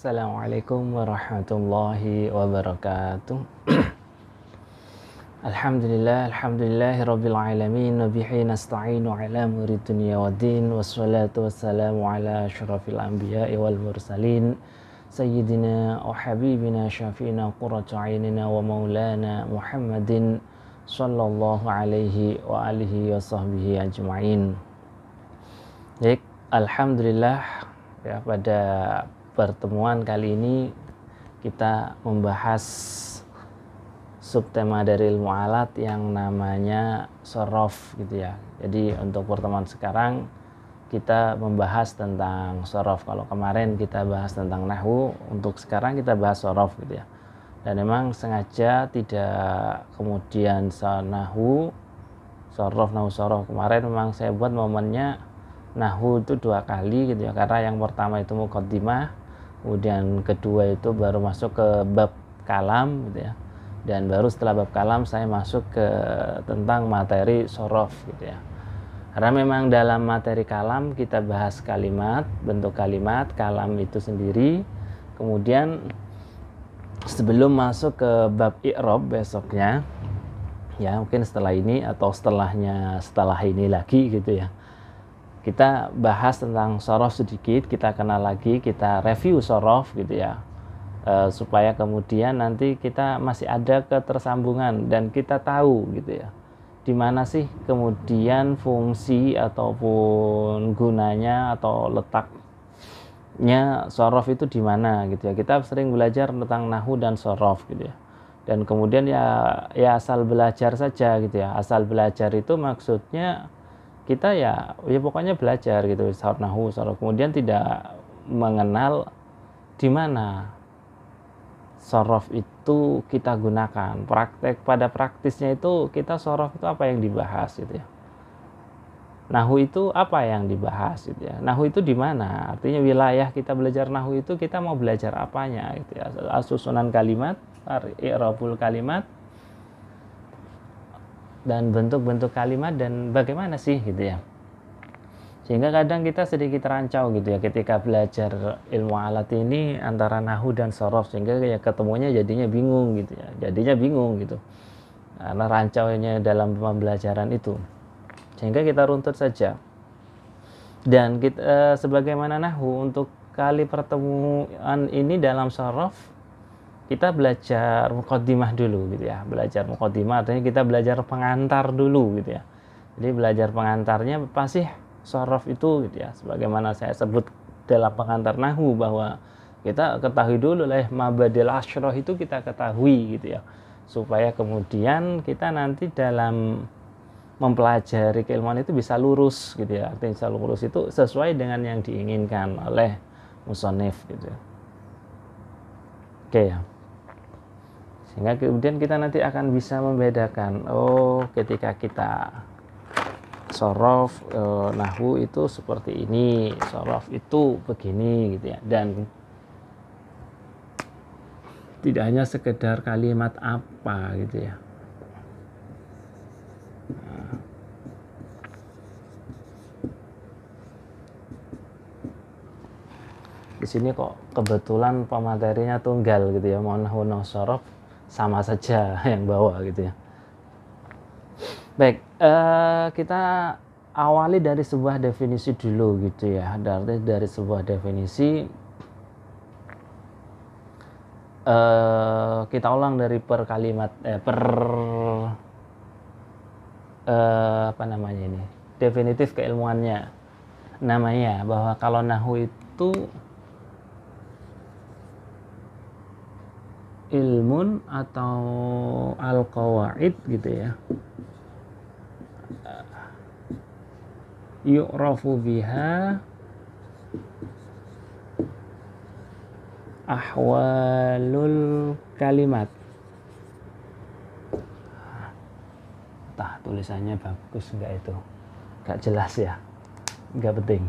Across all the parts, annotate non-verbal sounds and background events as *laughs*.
Assalamualaikum warahmatullahi wabarakatuh Alhamdulillah, alhamdulillahi rabbil alamin Wabihi nasta'inu ala muri dunia wa din Wassalatu wassalamu ala syurafil anbiya wal mursalin Sayyidina wa habibina syafi'ina qurratu aynina wa maulana Muhammadin Sallallahu alaihi wa alihi wa sahbihi ajma'in Baik, Alhamdulillah ya, pada pertemuan kali ini kita membahas subtema dari ilmu alat yang namanya sorof gitu ya. Jadi untuk pertemuan sekarang kita membahas tentang sorof. Kalau kemarin kita bahas tentang nahu, untuk sekarang kita bahas sorof gitu ya. Dan memang sengaja tidak kemudian nahu, sorof, nahu sorof. Kemarin memang saya buat momennya nahu itu dua kali gitu ya. Karena yang pertama itu mukaddimah, kemudian kedua itu baru masuk ke bab kalam gitu ya dan baru setelah bab kalam saya masuk ke tentang materi sorof gitu ya karena memang dalam materi kalam kita bahas kalimat bentuk kalimat kalam itu sendiri kemudian sebelum masuk ke bab i'rab besoknya ya mungkin setelah ini atau setelahnya setelah ini lagi gitu ya kita bahas tentang sorof sedikit, kita kenal lagi, kita review sorof gitu ya, e, supaya kemudian nanti kita masih ada ketersambungan dan kita tahu gitu ya, di mana sih kemudian fungsi ataupun gunanya atau letaknya sorof itu di mana gitu ya. Kita sering belajar tentang nahu dan sorof gitu ya. Dan kemudian ya ya asal belajar saja gitu ya. Asal belajar itu maksudnya kita ya ya pokoknya belajar gitu sahur nahu sahur kemudian tidak mengenal di mana sorof itu kita gunakan praktek pada praktisnya itu kita sorof itu apa yang dibahas gitu ya nahu itu apa yang dibahas gitu ya nahu itu di mana artinya wilayah kita belajar nahu itu kita mau belajar apanya gitu ya Susunan kalimat irobul kalimat dan bentuk-bentuk kalimat dan bagaimana sih gitu ya sehingga kadang kita sedikit rancau gitu ya ketika belajar ilmu alat ini antara nahu dan sorof sehingga ya ketemunya jadinya bingung gitu ya jadinya bingung gitu karena rancaunya dalam pembelajaran itu sehingga kita runtut saja dan kita eh, sebagaimana nahu untuk kali pertemuan ini dalam sorof kita belajar mukodimah dulu gitu ya belajar mukodimah artinya kita belajar pengantar dulu gitu ya jadi belajar pengantarnya pasti sorof itu gitu ya sebagaimana saya sebut dalam pengantar nahu bahwa kita ketahui dulu lah ya, mabadil asyroh itu kita ketahui gitu ya supaya kemudian kita nanti dalam mempelajari keilmuan itu bisa lurus gitu ya artinya bisa lurus itu sesuai dengan yang diinginkan oleh musonif gitu ya oke okay, ya sehingga kemudian kita nanti akan bisa membedakan oh ketika kita sorof e, nahwu itu seperti ini sorof itu begini gitu ya dan tidak hanya sekedar kalimat apa gitu ya nah. di sini kok kebetulan pematerinya tunggal gitu ya nahu nahu sorof sama saja *laughs* yang bawa gitu ya. Baik, uh, kita awali dari sebuah definisi dulu gitu ya. Dari dari sebuah definisi uh, kita ulang dari per kalimat eh, per uh, apa namanya ini? Definitif keilmuannya namanya bahwa kalau nahu itu ilmun atau al-qawaid gitu ya yu'rafu biha ahwalul kalimat tah tulisannya bagus enggak itu enggak jelas ya enggak penting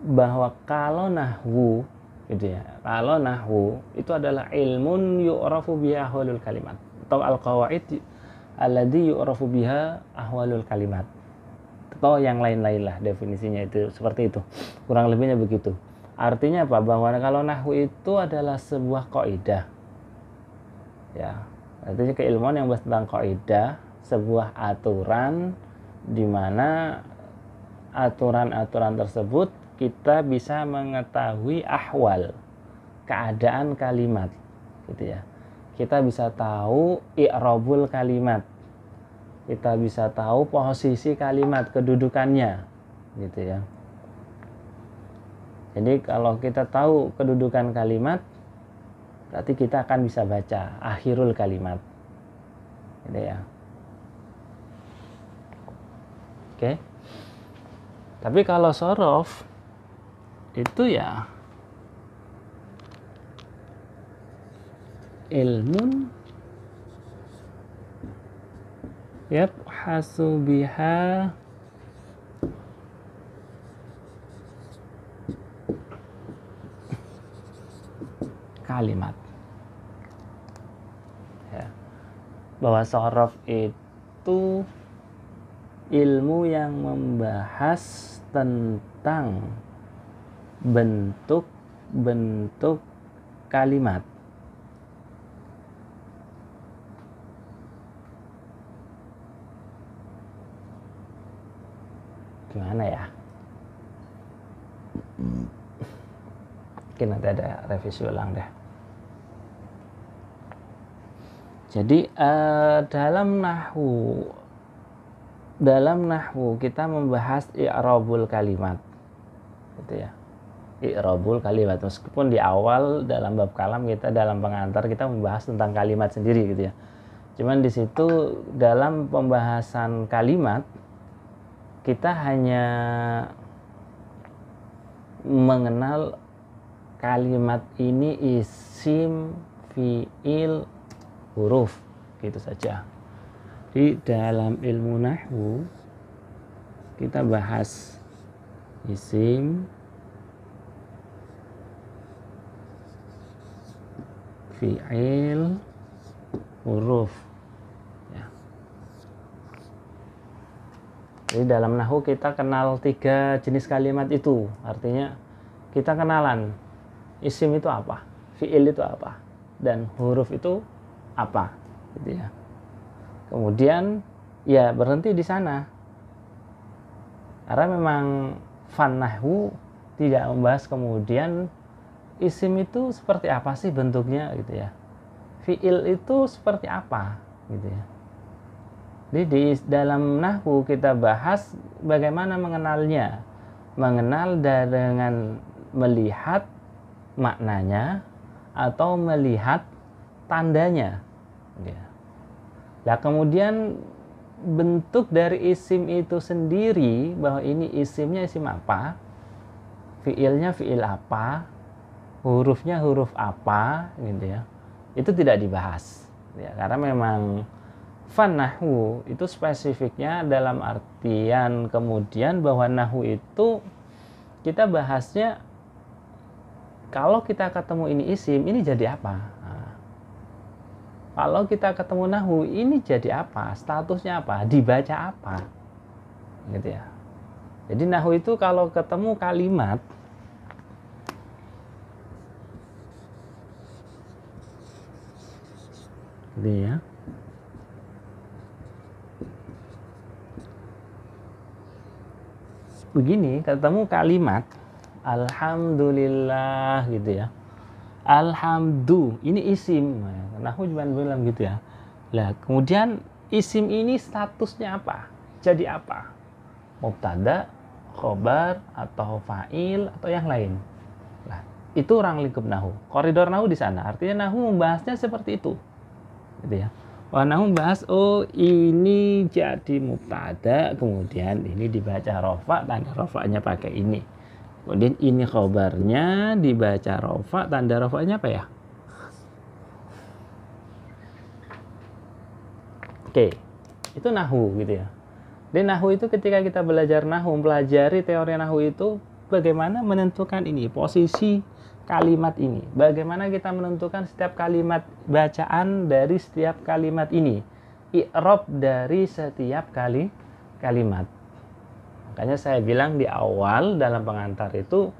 bahwa kalau nahwu gitu ya kalau nahwu itu adalah ilmun yu'rafu biha ahwalul kalimat atau al qawaid alladhi yu'rafu biha ahwalul kalimat atau yang lain-lain lah definisinya itu seperti itu kurang lebihnya begitu artinya apa bahwa kalau nahwu itu adalah sebuah kaidah ya artinya keilmuan yang bahas tentang kaidah sebuah aturan di mana aturan-aturan tersebut kita bisa mengetahui ahwal keadaan kalimat gitu ya kita bisa tahu i'robul kalimat kita bisa tahu posisi kalimat kedudukannya gitu ya jadi kalau kita tahu kedudukan kalimat berarti kita akan bisa baca akhirul kalimat gitu ya oke tapi kalau sorof itu ya ilmu ya hasubiha kalimat ya. bahwa sorof itu ilmu yang membahas tentang bentuk bentuk kalimat gimana ya mungkin nanti ada revisi ulang deh jadi uh, dalam nahwu dalam nahwu kita membahas i'rabul kalimat gitu ya i'rabul kalimat meskipun di awal dalam bab kalam kita dalam pengantar kita membahas tentang kalimat sendiri gitu ya cuman di situ dalam pembahasan kalimat kita hanya mengenal kalimat ini isim fiil huruf gitu saja di dalam ilmu nahwu kita bahas isim fi'il huruf ya. jadi dalam nahu kita kenal tiga jenis kalimat itu artinya kita kenalan isim itu apa fi'il itu apa dan huruf itu apa gitu ya kemudian ya berhenti di sana karena memang fan nahu tidak membahas kemudian isim itu seperti apa sih bentuknya gitu ya fiil itu seperti apa gitu ya jadi di dalam nahwu kita bahas bagaimana mengenalnya mengenal dengan melihat maknanya atau melihat tandanya gitu ya. Nah kemudian bentuk dari isim itu sendiri bahwa ini isimnya isim apa, fiilnya fiil apa, hurufnya huruf apa gitu ya itu tidak dibahas gitu ya karena memang fan nahwu itu spesifiknya dalam artian kemudian bahwa nahu itu kita bahasnya kalau kita ketemu ini isim ini jadi apa nah, kalau kita ketemu nahu ini jadi apa statusnya apa dibaca apa gitu ya jadi nahu itu kalau ketemu kalimat ya begini ketemu kalimat alhamdulillah gitu ya alhamdu ini isim nah cuma bilang gitu ya lah kemudian isim ini statusnya apa jadi apa mubtada khobar atau fa'il atau yang lain nah itu orang lingkup nahu koridor nahu di sana artinya nahu membahasnya seperti itu gitu ya Warna bahas oh ini jadi mubtada kemudian ini dibaca rofa tanda rofanya pakai ini kemudian ini khobarnya dibaca rofa tanda rofanya apa ya oke itu nahu gitu ya dan nahu itu ketika kita belajar nahu mempelajari teori nahu itu bagaimana menentukan ini posisi kalimat ini. Bagaimana kita menentukan setiap kalimat bacaan dari setiap kalimat ini? I'rob dari setiap kali kalimat. Makanya saya bilang di awal dalam pengantar itu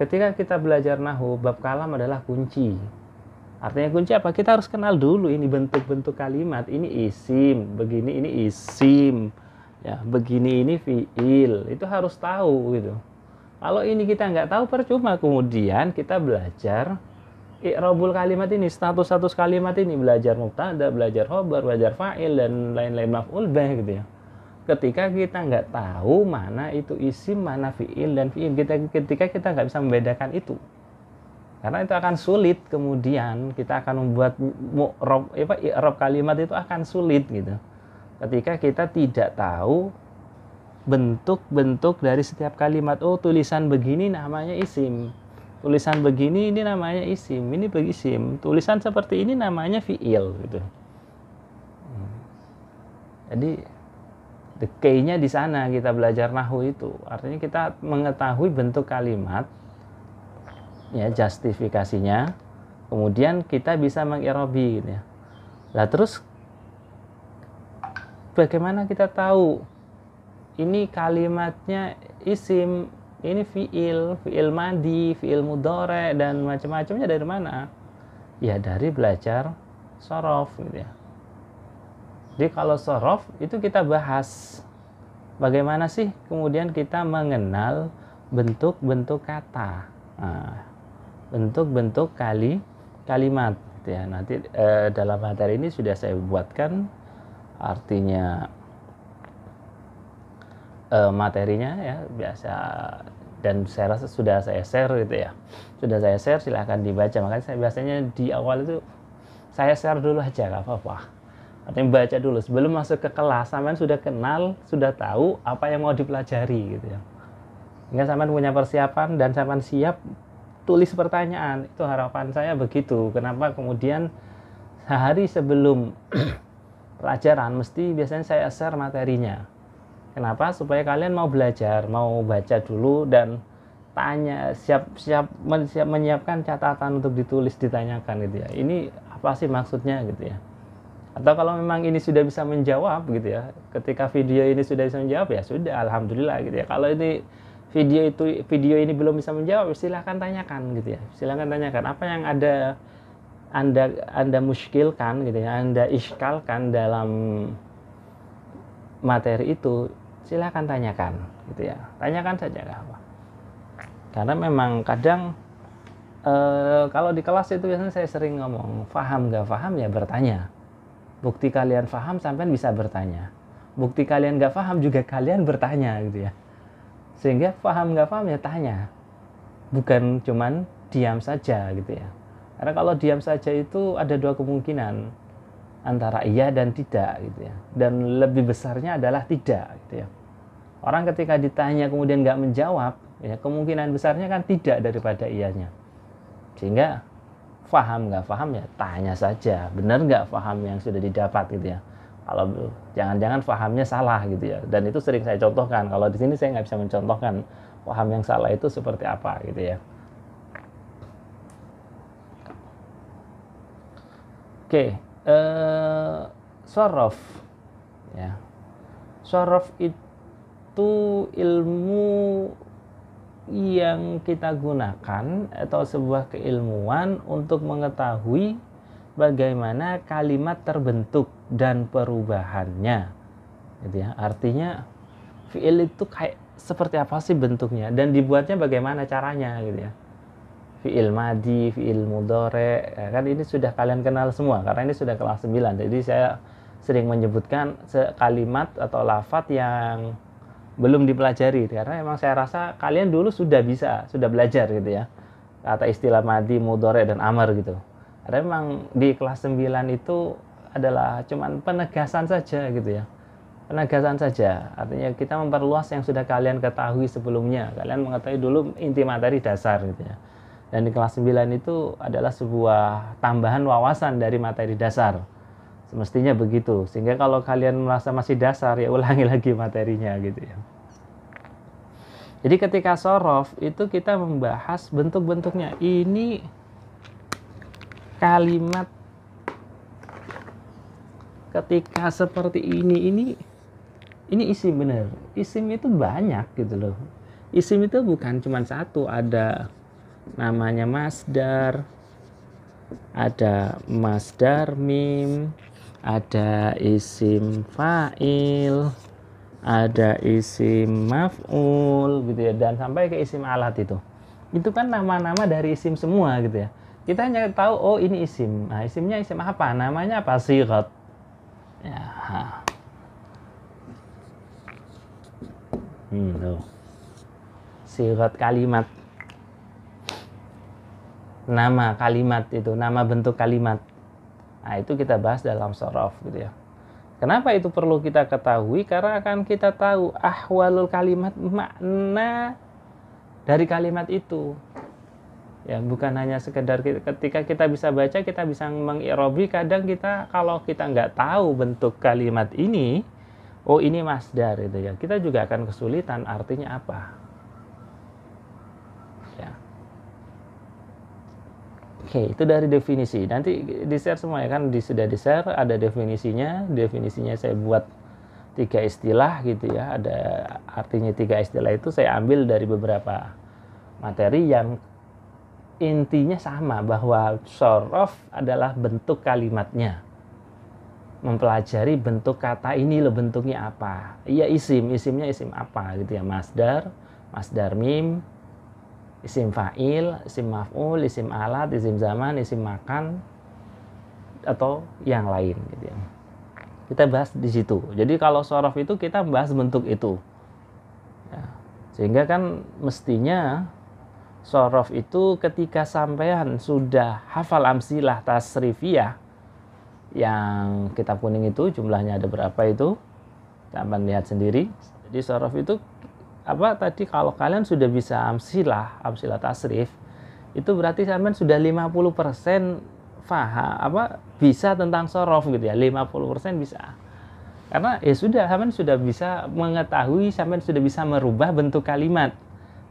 ketika kita belajar nahu bab kalam adalah kunci. Artinya kunci apa? Kita harus kenal dulu ini bentuk-bentuk kalimat. Ini isim, begini ini isim. Ya, begini ini fiil. Itu harus tahu gitu. Kalau ini kita nggak tahu percuma kemudian kita belajar ikrobul kalimat ini, status-status kalimat ini belajar mubtada, belajar khobar, belajar fa'il dan lain-lain maf'ul bih gitu ya. Ketika kita nggak tahu mana itu isim, mana fi'il dan fi'il, kita ketika kita nggak bisa membedakan itu. Karena itu akan sulit kemudian kita akan membuat mu'rob, apa kalimat itu akan sulit gitu. Ketika kita tidak tahu bentuk-bentuk dari setiap kalimat. Oh, tulisan begini namanya isim. Tulisan begini ini namanya isim. Ini bagi isim. Tulisan seperti ini namanya fiil gitu. Jadi the key-nya di sana kita belajar nahu itu. Artinya kita mengetahui bentuk kalimat ya justifikasinya. Kemudian kita bisa mengirobi gitu ya. Lah terus bagaimana kita tahu ini kalimatnya isim ini fiil fiil madi fiil mudore dan macam-macamnya dari mana ya dari belajar sorof gitu ya jadi kalau sorof itu kita bahas bagaimana sih kemudian kita mengenal bentuk-bentuk kata nah, bentuk-bentuk nah, kali kalimat gitu ya nanti eh, dalam materi ini sudah saya buatkan artinya uh, materinya ya biasa dan saya rasa sudah saya share gitu ya sudah saya share silahkan dibaca makanya saya biasanya di awal itu saya share dulu aja gak apa-apa nanti baca dulu sebelum masuk ke kelas sampean sudah kenal sudah tahu apa yang mau dipelajari gitu ya sehingga sampean punya persiapan dan sampean siap tulis pertanyaan itu harapan saya begitu kenapa kemudian sehari sebelum *clears throat* pelajaran mesti biasanya saya share materinya Kenapa? Supaya kalian mau belajar, mau baca dulu dan tanya, siap-siap siap menyiapkan catatan untuk ditulis ditanyakan gitu ya. Ini apa sih maksudnya gitu ya. Atau kalau memang ini sudah bisa menjawab gitu ya. Ketika video ini sudah bisa menjawab ya sudah alhamdulillah gitu ya. Kalau ini video itu video ini belum bisa menjawab silahkan tanyakan gitu ya silahkan tanyakan apa yang ada anda anda muskilkan gitu ya anda iskalkan dalam materi itu silahkan tanyakan gitu ya tanyakan saja lah karena memang kadang e, kalau di kelas itu biasanya saya sering ngomong faham gak faham ya bertanya bukti kalian faham sampai bisa bertanya bukti kalian gak faham juga kalian bertanya gitu ya sehingga faham gak faham ya tanya bukan cuman diam saja gitu ya karena kalau diam saja itu ada dua kemungkinan antara iya dan tidak gitu ya dan lebih besarnya adalah tidak gitu ya Orang ketika ditanya kemudian nggak menjawab, ya kemungkinan besarnya kan tidak daripada ianya. Sehingga faham nggak faham ya tanya saja, benar nggak faham yang sudah didapat gitu ya. Kalau jangan-jangan fahamnya salah gitu ya. Dan itu sering saya contohkan. Kalau di sini saya nggak bisa mencontohkan faham yang salah itu seperti apa gitu ya. Oke, okay. uh, eh, sorof, ya, sorof itu itu ilmu yang kita gunakan atau sebuah keilmuan untuk mengetahui bagaimana kalimat terbentuk dan perubahannya gitu ya artinya fiil itu kayak seperti apa sih bentuknya dan dibuatnya bagaimana caranya gitu ya fiil madi fiil mudore ya kan ini sudah kalian kenal semua karena ini sudah kelas 9 jadi saya sering menyebutkan kalimat atau lafat yang belum dipelajari karena emang saya rasa kalian dulu sudah bisa sudah belajar gitu ya kata istilah madi mudore dan amar gitu karena emang di kelas 9 itu adalah cuman penegasan saja gitu ya penegasan saja artinya kita memperluas yang sudah kalian ketahui sebelumnya kalian mengetahui dulu inti materi dasar gitu ya dan di kelas 9 itu adalah sebuah tambahan wawasan dari materi dasar Semestinya begitu. Sehingga kalau kalian merasa masih dasar ya ulangi *laughs* lagi materinya gitu ya. Jadi ketika sorof itu kita membahas bentuk-bentuknya. Ini kalimat ketika seperti ini ini ini isim bener. Isim itu banyak gitu loh. Isim itu bukan cuma satu, ada namanya masdar, ada masdar mim, ada isim fa'il ada isim maf'ul gitu ya dan sampai ke isim alat itu itu kan nama-nama dari isim semua gitu ya kita hanya tahu oh ini isim nah isimnya isim apa namanya apa sirat ya hmm sirat kalimat nama kalimat itu nama bentuk kalimat Nah, itu kita bahas dalam sorof gitu ya. Kenapa itu perlu kita ketahui? Karena akan kita tahu ahwalul kalimat makna dari kalimat itu. Ya, bukan hanya sekedar kita, ketika kita bisa baca, kita bisa mengirobi. Kadang kita kalau kita nggak tahu bentuk kalimat ini, oh ini masdar gitu ya. Kita juga akan kesulitan artinya apa. Oke, okay, itu dari definisi. Nanti di-share semua ya kan, di, sudah di-share, ada definisinya. Definisinya saya buat tiga istilah gitu ya. Ada artinya tiga istilah itu saya ambil dari beberapa materi yang intinya sama bahwa sorof adalah bentuk kalimatnya. Mempelajari bentuk kata ini loh bentuknya apa. Iya isim, isimnya isim apa gitu ya. Masdar, masdar mim, isim fa'il, isim maf'ul, isim alat, isim zaman, isim makan atau yang lain gitu ya. Kita bahas di situ. Jadi kalau sorof itu kita bahas bentuk itu. Ya. Sehingga kan mestinya sorof itu ketika sampean sudah hafal amsilah tasrifiyah yang kitab kuning itu jumlahnya ada berapa itu? Sampean lihat sendiri. Jadi sorof itu apa tadi kalau kalian sudah bisa amsilah, amsilah tasrif, itu berarti kalian sudah 50% faha apa bisa tentang sorof gitu ya 50% bisa karena ya sudah kalian sudah bisa mengetahui sampean sudah bisa merubah bentuk kalimat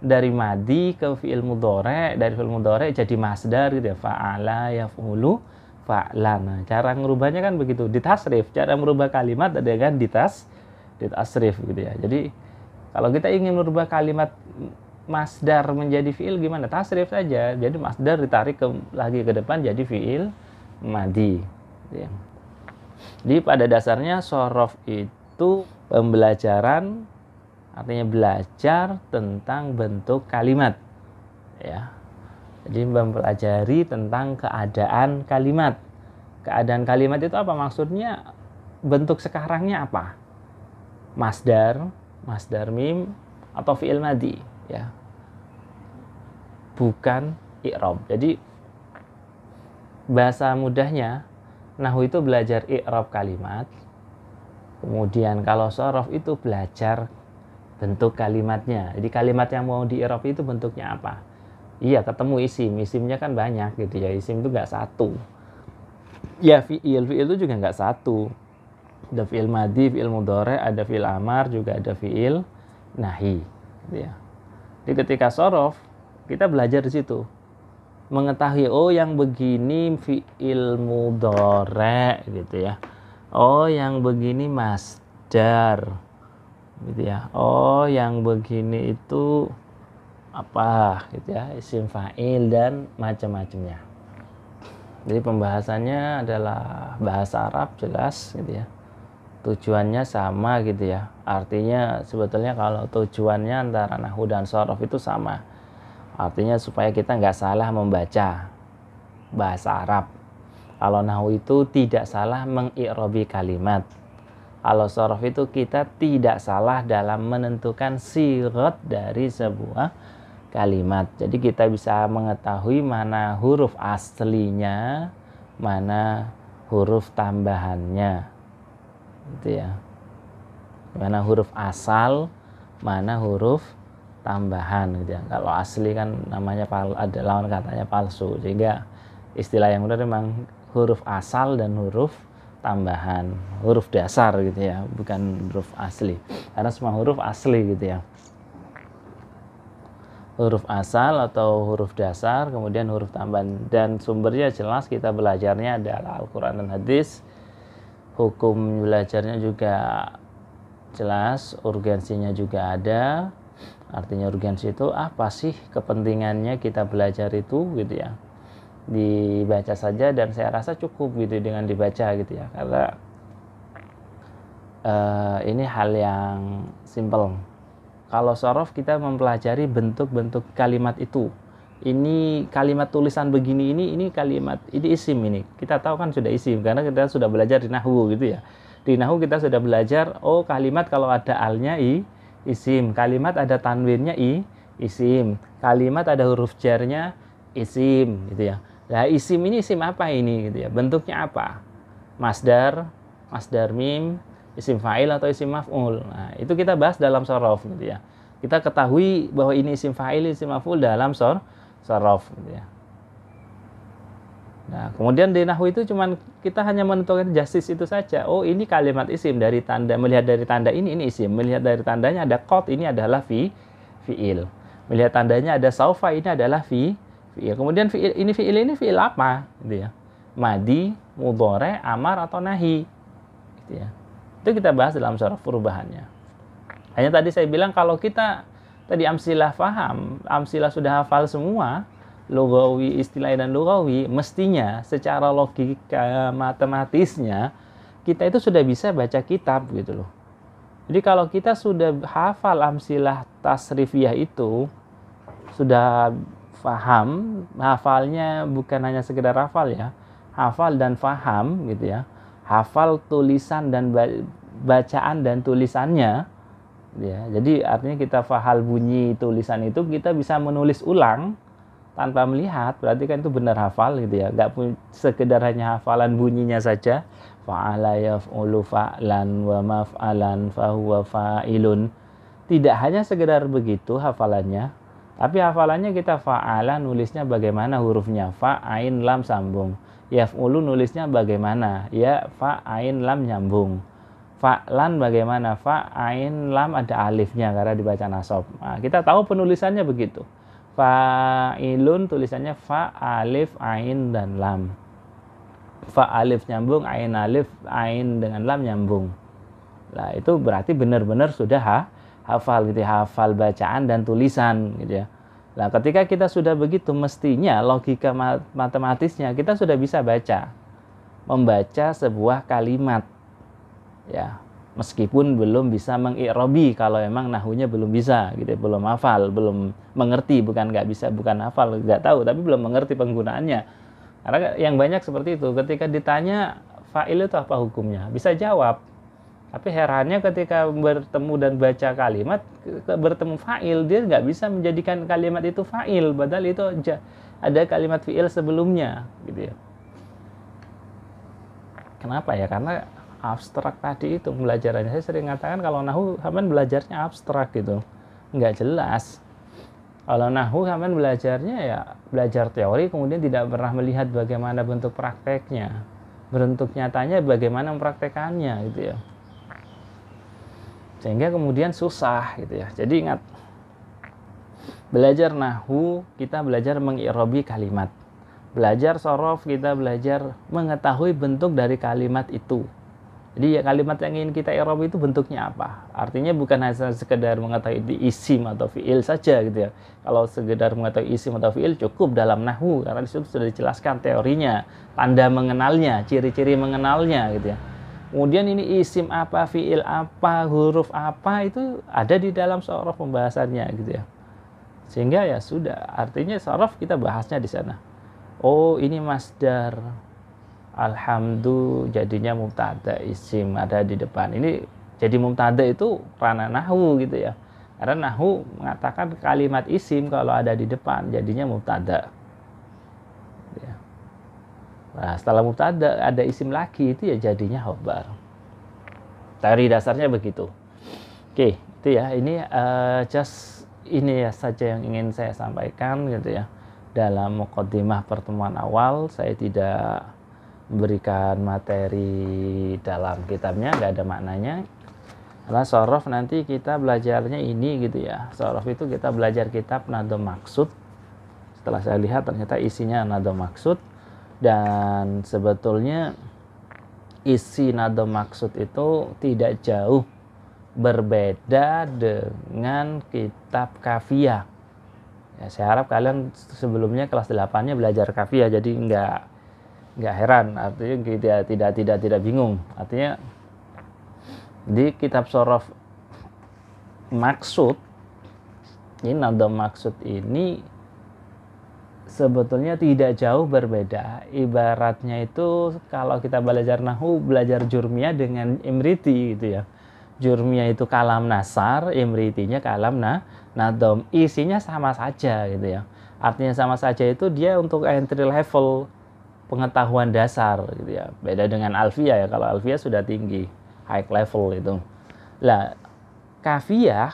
dari madi ke fi'il mudhari dari fi'il mudhari jadi masdar gitu ya fa'ala ya fulu, nah, cara merubahnya kan begitu di tasrif, cara merubah kalimat ada kan di tas di tasrif gitu ya jadi kalau kita ingin merubah kalimat masdar menjadi fiil gimana? Tasrif saja. Jadi masdar ditarik ke, lagi ke depan jadi fiil madi. Ya. Jadi pada dasarnya sorof itu pembelajaran artinya belajar tentang bentuk kalimat. Ya. Jadi mempelajari tentang keadaan kalimat. Keadaan kalimat itu apa maksudnya? Bentuk sekarangnya apa? Masdar, Mas mim atau fi'il madi ya bukan i'rab jadi bahasa mudahnya nahu itu belajar i'rab kalimat kemudian kalau sorof itu belajar bentuk kalimatnya jadi kalimat yang mau di i'rab itu bentuknya apa iya ketemu isim isimnya kan banyak gitu ya isim itu nggak satu ya fi'il fi'il itu juga nggak satu ada fiil madi, fiil mudore, ada fiil amar, juga ada fiil nahi. Gitu ya. Jadi ketika sorof, kita belajar di situ. Mengetahui, oh yang begini fiil mudore, gitu ya. Oh yang begini masdar, gitu ya. Oh yang begini itu apa, gitu ya. Isim fa'il dan macam-macamnya. Jadi pembahasannya adalah bahasa Arab jelas gitu ya tujuannya sama gitu ya artinya sebetulnya kalau tujuannya antara nahu dan sorof itu sama artinya supaya kita nggak salah membaca bahasa Arab kalau nahu itu tidak salah mengirobi kalimat kalau sorof itu kita tidak salah dalam menentukan sirot dari sebuah kalimat jadi kita bisa mengetahui mana huruf aslinya mana huruf tambahannya gitu ya mana huruf asal mana huruf tambahan gitu ya kalau asli kan namanya pal ada lawan katanya palsu sehingga istilah yang benar memang huruf asal dan huruf tambahan huruf dasar gitu ya bukan huruf asli karena semua huruf asli gitu ya huruf asal atau huruf dasar, kemudian huruf tambahan. Dan sumbernya jelas kita belajarnya adalah Al-Quran dan Hadis hukum belajarnya juga jelas, urgensinya juga ada. Artinya urgensi itu apa sih kepentingannya kita belajar itu gitu ya. Dibaca saja dan saya rasa cukup gitu dengan dibaca gitu ya. Karena uh, ini hal yang simple. Kalau sorof kita mempelajari bentuk-bentuk kalimat itu ini kalimat tulisan begini ini ini kalimat ini isim ini kita tahu kan sudah isim karena kita sudah belajar di nahwu gitu ya di nahwu kita sudah belajar oh kalimat kalau ada alnya i isim kalimat ada tanwinnya i isim kalimat ada huruf jarnya isim gitu ya nah isim ini isim apa ini gitu ya bentuknya apa masdar masdar mim isim fa'il atau isim maf'ul nah itu kita bahas dalam sorof gitu ya kita ketahui bahwa ini isim fa'il isim maf'ul dalam sor sorof gitu ya. Nah, kemudian di nahwu itu cuman kita hanya menentukan justice itu saja. Oh, ini kalimat isim dari tanda melihat dari tanda ini ini isim, melihat dari tandanya ada kot ini adalah fi fiil. Melihat tandanya ada saufa ini adalah fi fiil. Kemudian fiil ini fiil ini fiil apa? gitu ya. Madi, mudore, amar atau nahi. Gitu ya. Itu kita bahas dalam syarat perubahannya. Hanya tadi saya bilang kalau kita tadi amsilah faham, amsilah sudah hafal semua, logawi istilah dan logawi mestinya secara logika matematisnya kita itu sudah bisa baca kitab gitu loh. Jadi kalau kita sudah hafal amsilah tasrifiyah itu, sudah faham, hafalnya bukan hanya sekedar hafal ya, hafal dan faham gitu ya, hafal tulisan dan bacaan dan tulisannya, ya jadi artinya kita fahal bunyi tulisan itu kita bisa menulis ulang tanpa melihat berarti kan itu benar hafal gitu ya nggak pun sekedar hanya hafalan bunyinya saja fa'ala yaf'ulu fa'lan wa maf'alan fahuwa fa'ilun tidak hanya sekedar begitu hafalannya tapi hafalannya kita fa'ala nulisnya bagaimana hurufnya fa ain lam sambung yaf'ulu nulisnya bagaimana ya fa ain lam nyambung Fa'lan bagaimana? Fa'ain lam ada alifnya karena dibaca nasab. Nah, kita tahu penulisannya begitu. Fa'ilun tulisannya fa alif ain dan lam. Fa alif nyambung, ain alif, ain dengan lam nyambung. Nah, itu berarti benar-benar sudah ha, hafal gitu, ya, hafal bacaan dan tulisan gitu ya. Nah, ketika kita sudah begitu mestinya logika matematisnya kita sudah bisa baca membaca sebuah kalimat ya meskipun belum bisa mengirobi kalau emang nahunya belum bisa gitu belum hafal belum mengerti bukan nggak bisa bukan hafal nggak tahu tapi belum mengerti penggunaannya karena yang banyak seperti itu ketika ditanya fa'il itu apa hukumnya bisa jawab tapi herannya ketika bertemu dan baca kalimat bertemu fa'il dia nggak bisa menjadikan kalimat itu fa'il padahal itu ada kalimat fi'il sebelumnya gitu ya kenapa ya karena abstrak tadi itu pembelajarannya saya sering katakan kalau nahu Haman belajarnya abstrak gitu nggak jelas kalau nahu Haman belajarnya ya belajar teori kemudian tidak pernah melihat bagaimana bentuk prakteknya bentuk nyatanya bagaimana mempraktekannya gitu ya sehingga kemudian susah gitu ya jadi ingat belajar nahu kita belajar mengirobi kalimat belajar sorof kita belajar mengetahui bentuk dari kalimat itu jadi ya, kalimat yang ingin kita irob itu bentuknya apa? Artinya bukan hanya sekedar mengetahui isim atau fiil saja gitu ya. Kalau sekedar mengetahui isim atau fiil cukup dalam nahwu karena disitu sudah dijelaskan teorinya, tanda mengenalnya, ciri-ciri mengenalnya gitu ya. Kemudian ini isim apa, fiil apa, huruf apa itu ada di dalam sorof pembahasannya gitu ya. Sehingga ya sudah, artinya sorof kita bahasnya di sana. Oh ini masdar, alhamdu jadinya mubtada isim ada di depan ini jadi mubtada itu karena nahu gitu ya karena nahu mengatakan kalimat isim kalau ada di depan jadinya mubtada ya. nah setelah mubtada ada isim lagi itu ya jadinya khobar dari dasarnya begitu oke itu ya ini uh, just ini ya saja yang ingin saya sampaikan gitu ya dalam mukaddimah pertemuan awal saya tidak berikan materi dalam kitabnya nggak ada maknanya karena sorof nanti kita belajarnya ini gitu ya sorof itu kita belajar kitab nado maksud setelah saya lihat ternyata isinya nado maksud dan sebetulnya isi nado maksud itu tidak jauh berbeda dengan kitab kafiah ya, saya harap kalian sebelumnya kelas 8 nya belajar kafiah jadi nggak nggak heran artinya tidak tidak tidak tidak bingung artinya di kitab sorof maksud ini nada maksud ini sebetulnya tidak jauh berbeda ibaratnya itu kalau kita belajar nahu belajar jurmia dengan imriti gitu ya jurmia itu kalam nasar imritinya kalam nah nadom isinya sama saja gitu ya artinya sama saja itu dia untuk entry level pengetahuan dasar gitu ya. Beda dengan alfia ya, kalau alfia sudah tinggi, high level itu. Lah, kafiah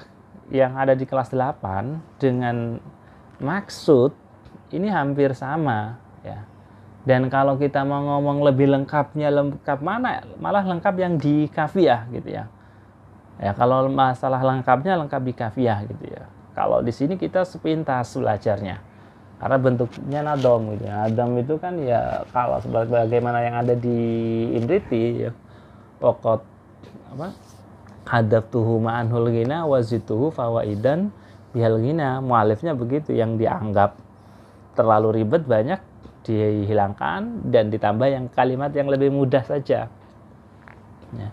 yang ada di kelas 8 dengan maksud ini hampir sama ya. Dan kalau kita mau ngomong lebih lengkapnya lengkap mana, malah lengkap yang di kafiah gitu ya. Ya kalau masalah lengkapnya lengkap di kafiah gitu ya. Kalau di sini kita sepintas belajarnya karena bentuknya nadom gitu ya. nadom itu kan ya kalau sebagaimana yang ada di Imriti ya wakot apa hadap tuhu ma'anhul gina wazituhu fawaidan bihal gina mualifnya begitu yang dianggap terlalu ribet banyak dihilangkan dan ditambah yang kalimat yang lebih mudah saja ya.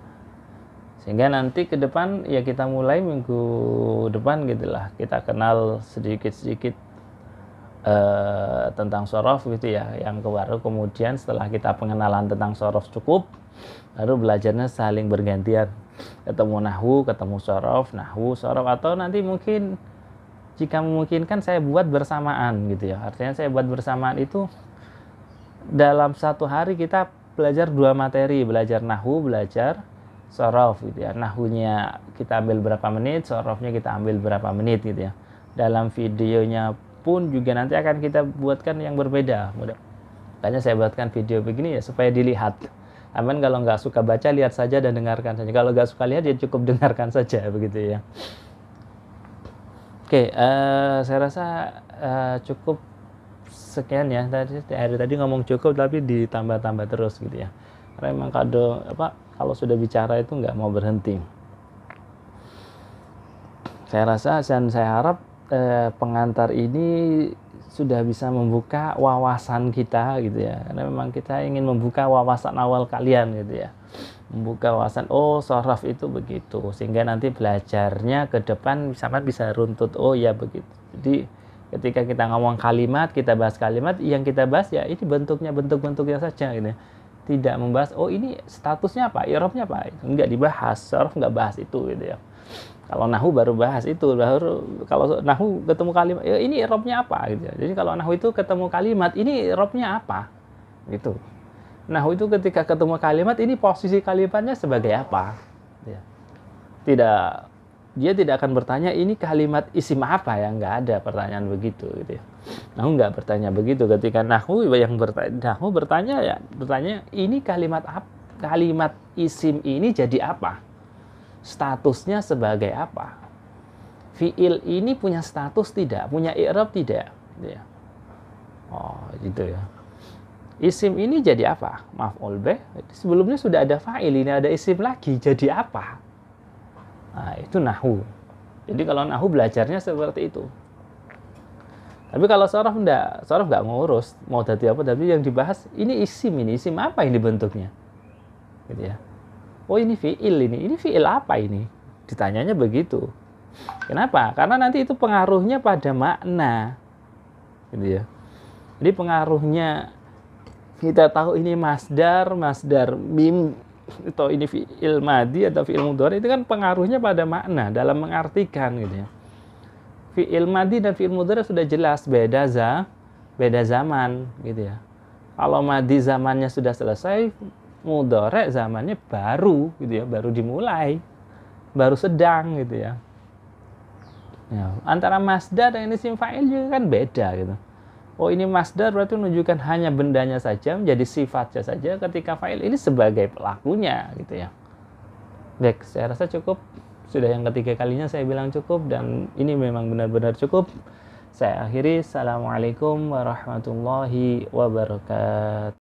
sehingga nanti ke depan ya kita mulai minggu depan gitulah kita kenal sedikit-sedikit Eh, tentang sorof gitu ya yang baru kemudian setelah kita pengenalan tentang sorof cukup baru belajarnya saling bergantian ketemu nahu, ketemu sorof nahu, sorof atau nanti mungkin jika memungkinkan saya buat bersamaan gitu ya artinya saya buat bersamaan itu dalam satu hari kita belajar dua materi belajar nahu, belajar sorof gitu ya nahunya kita ambil berapa menit sorofnya kita ambil berapa menit gitu ya dalam videonya pun juga nanti akan kita buatkan yang berbeda. Makanya saya buatkan video begini ya supaya dilihat. Aman kalau nggak suka baca lihat saja dan dengarkan saja. Kalau nggak suka lihat ya cukup *laughs* dengarkan saja begitu ya. Oke, uh, saya rasa uh, cukup sekian ya. Tadi hari tadi ngomong cukup tapi ditambah-tambah terus gitu ya. Karena emang kado apa kalau sudah bicara itu nggak mau berhenti. Saya rasa dan saya harap eh, pengantar ini sudah bisa membuka wawasan kita gitu ya karena memang kita ingin membuka wawasan awal kalian gitu ya membuka wawasan oh soraf itu begitu sehingga nanti belajarnya ke depan sama bisa runtut oh ya begitu jadi ketika kita ngomong kalimat kita bahas kalimat yang kita bahas ya ini bentuknya bentuk-bentuknya saja gitu ya. tidak membahas oh ini statusnya apa irofnya apa enggak dibahas soraf enggak bahas itu gitu ya kalau nahu baru bahas itu, baru kalau nahu ketemu kalimat, ya ini robnya apa gitu. Jadi kalau nahu itu ketemu kalimat, ini robnya apa gitu. Nahu itu ketika ketemu kalimat, ini posisi kalimatnya sebagai apa? Ya. Tidak, dia tidak akan bertanya ini kalimat isim apa yang nggak ada pertanyaan begitu gitu ya. Nahu nggak bertanya begitu ketika nahu yang bertanya, nahu bertanya ya bertanya ini kalimat apa? Kalimat isim ini jadi apa? statusnya sebagai apa? Fiil ini punya status tidak? Punya i'rab tidak? Ya. Oh, gitu ya. Isim ini jadi apa? Maaf olbe. Sebelumnya sudah ada fa'il, ini ada isim lagi. Jadi apa? Nah, itu nahu. Jadi kalau nahu belajarnya seperti itu. Tapi kalau sorof enggak, sorof enggak ngurus mau jadi apa, tapi yang dibahas ini isim ini isim apa ini bentuknya, gitu ya oh ini fiil ini, ini fiil apa ini? Ditanyanya begitu. Kenapa? Karena nanti itu pengaruhnya pada makna. Gitu ya. Jadi pengaruhnya kita tahu ini masdar, masdar mim atau ini fiil madi atau fiil mudhari itu kan pengaruhnya pada makna dalam mengartikan gitu ya. Fiil madi dan fiil mudhari sudah jelas beda za, beda zaman gitu ya. Kalau madi zamannya sudah selesai, mudorek zamannya baru gitu ya baru dimulai baru sedang gitu ya ya antara Mazda dan ini simfa'il juga kan beda gitu oh ini Mazda berarti menunjukkan hanya bendanya saja menjadi sifatnya saja ketika fa'il ini sebagai pelakunya gitu ya baik saya rasa cukup sudah yang ketiga kalinya saya bilang cukup dan ini memang benar-benar cukup saya akhiri assalamualaikum warahmatullahi wabarakatuh